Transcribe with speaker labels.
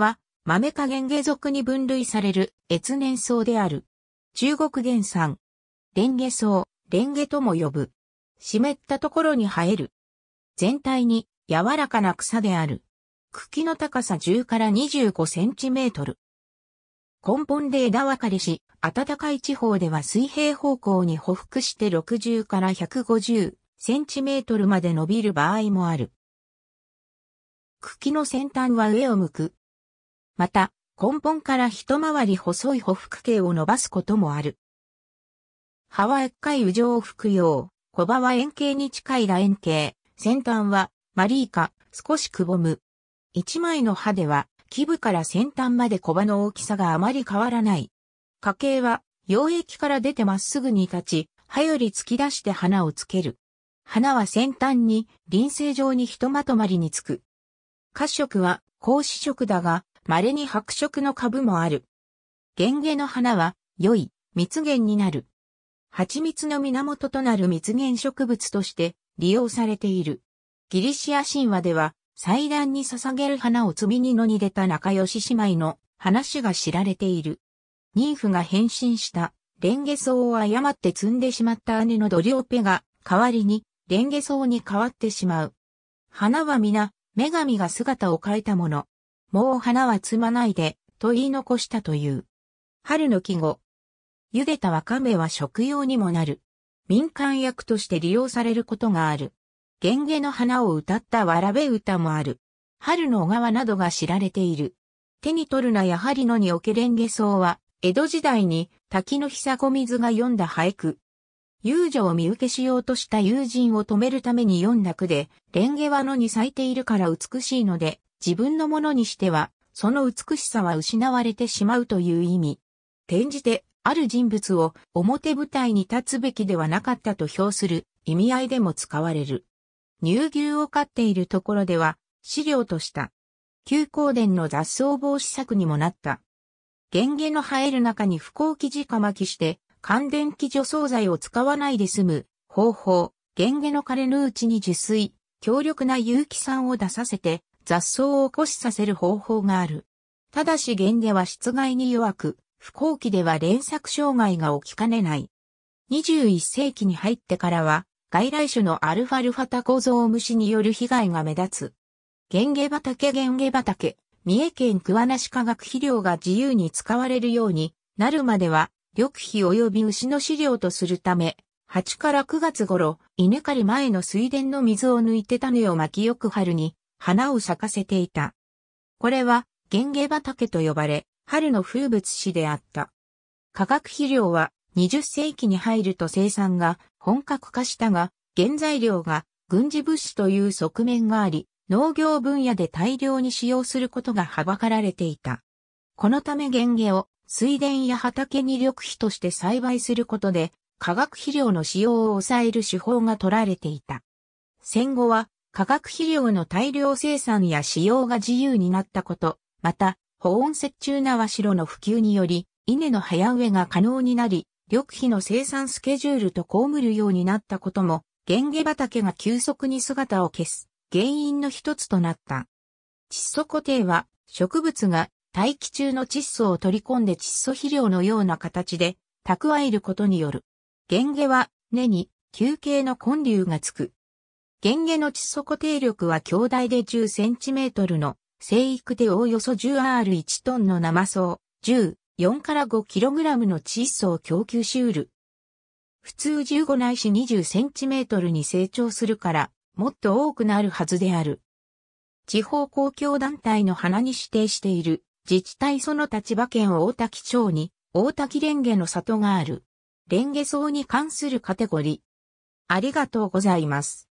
Speaker 1: は、豆加減下属に分類される越年草である。中国原産。レンゲ草、レンゲとも呼ぶ。湿ったところに生える。全体に柔らかな草である。茎の高さ10から25センチメートル。根本で枝分かれし、暖かい地方では水平方向に匍匐して60から150センチメートルまで伸びる場合もある。茎の先端は上を向くまた、根本から一回り細い補幅径を伸ばすこともある。葉は一回右上を吹くよう、小葉は円形に近い楕円形、先端はマリーカ、少しくぼむ。一枚の葉では、基部から先端まで小葉の大きさがあまり変わらない。花茎は、溶液から出てまっすぐに立ち、葉より突き出して花をつける。花は先端に、輪生状にひとまとまりにつく。褐色は、格子色だが、稀に白色の株もある。ゲンゲの花は、良い、蜜源になる。蜂蜜の源となる蜜源植物として利用されている。ギリシア神話では、祭壇に捧げる花を摘みに野に出た仲良し姉妹の話が知られている。妊婦が変身したレンゲソウを誤って摘んでしまった姉のドリオペが代わりにレンゲソウに変わってしまう。花は皆、女神が姿を変えたもの。もう花は摘まないで、と言い残したという。春の季語。茹でたわかめは食用にもなる。民間薬として利用されることがある。玄下の花を歌ったわらべ歌もある。春の小川などが知られている。手に取るなやはりのにおけれんげ草は、江戸時代に滝の久子水が読んだ俳句。遊女を見受けしようとした友人を止めるために読んだ句で、レンゲは野に咲いているから美しいので、自分のものにしては、その美しさは失われてしまうという意味。転じて、ある人物を表舞台に立つべきではなかったと評する意味合いでも使われる。乳牛を飼っているところでは、資料とした。旧光殿の雑草防止策にもなった。原毛の生える中に不幸生地かまきして、乾電気除草剤を使わないで済む方法、原毛の枯れぬうちに受水、強力な有機酸を出させて、雑草を起こしさせる方法がある。ただし原では室外に弱く、不幸期では連作障害が起きかねない。21世紀に入ってからは、外来種のアルファルファタコゾウムシによる被害が目立つ。原下畑原下畑、三重県桑名市化学肥料が自由に使われるようになるまでは、緑肥及び牛の飼料とするため、8から9月頃、稲刈り前の水田の水を抜いて種をまきよく春に、花を咲かせていた。これは、玄芸畑と呼ばれ、春の風物詩であった。化学肥料は20世紀に入ると生産が本格化したが、原材料が軍事物資という側面があり、農業分野で大量に使用することがはばかられていた。このため原毛を水田や畑に緑肥として栽培することで、化学肥料の使用を抑える手法が取られていた。戦後は化学肥料の大量生産や使用が自由になったこと、また、保温折衷な和白の普及により、稲の早植えが可能になり、緑肥の生産スケジュールと被るようになったことも、原下畑が急速に姿を消す原因の一つとなった。窒素固定は植物が大気中の窒素を取り込んで窒素肥料のような形で蓄えることによる。原下は根に球形の根粒がつく。原下の地底定力は強大で1 0トルの生育でおおよそ 10R1 トンの生層、14から5ラムの窒素を供給しうる。普通15ないし2 0トルに成長するから、もっと多くなるはずである。地方公共団体の花に指定している自治体その立場県大滝町に大滝蓮ンの里がある。蓮ン草層に関するカテゴリー。ありがとうございます。